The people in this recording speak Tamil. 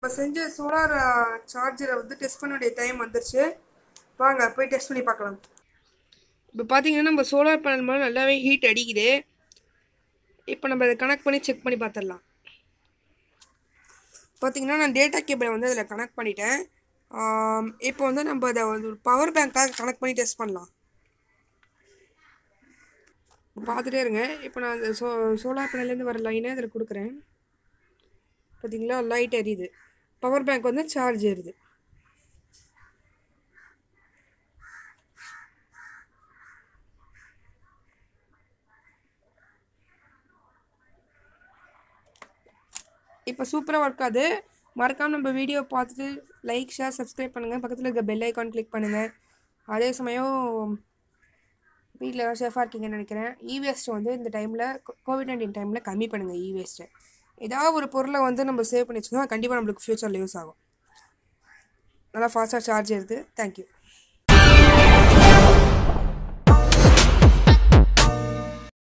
இப்போ செஞ்ச சோலார் சார்ஜரை வந்து டெஸ்ட் பண்ண வேண்டிய டைம் வந்துருச்சு வாங்க போய் டெஸ்ட் பண்ணி பார்க்கலாம் இப்போ பார்த்தீங்கன்னா நம்ம சோலார் பேனல் மூலம் நல்லாவே ஹீட் அடிக்குது இப்போ நம்ம அதை கனெக்ட் பண்ணி செக் பண்ணி பார்த்துடலாம் பார்த்திங்கன்னா நான் டேட்டா கேபிளை வந்து அதில் கனெக்ட் பண்ணிட்டேன் இப்போ வந்து நம்ம அதை ஒரு பவர் பேங்க்காக கனெக்ட் பண்ணி டெஸ்ட் பண்ணலாம் பார்த்துட்டே இருங்க இப்போ நான் சோ சோலார் பேனல்லேருந்து வர லைனை இதில் கொடுக்குறேன் பார்த்தீங்களா லைட் எரியுது பவர் பேங்க் வந்து சார்ஜ் ஏறுது இப்போ சூப்பராக ஒர்க் ஆகுது மறக்காமல் நம்ம வீடியோ பார்த்துட்டு லைக் ஷேர் சப்ஸ்கிரைப் பண்ணுங்கள் பக்கத்தில் இருக்க பெல் ஐக்கான் கிளிக் பண்ணுங்கள் அதே சமயம் வீட்டில் சேஃபாக இருக்கீங்கன்னு நினைக்கிறேன் இவேஸ்ட்டு வந்து இந்த டைமில் கோவிட் நைன்டீன் டைமில் கம்மி பண்ணுங்கள் வேஸ்ட்டை ஏதாவது ஒரு பொருளை வந்து நம்ம சேவ் பண்ணி வச்சுக்கோங்க கண்டிப்பாக நம்மளுக்கு ஃப்யூச்சரில் யூஸ் ஆகும் நல்லா ஃபாஸ்ட்டாக சார்ஜ் இருக்குது தேங்க்யூ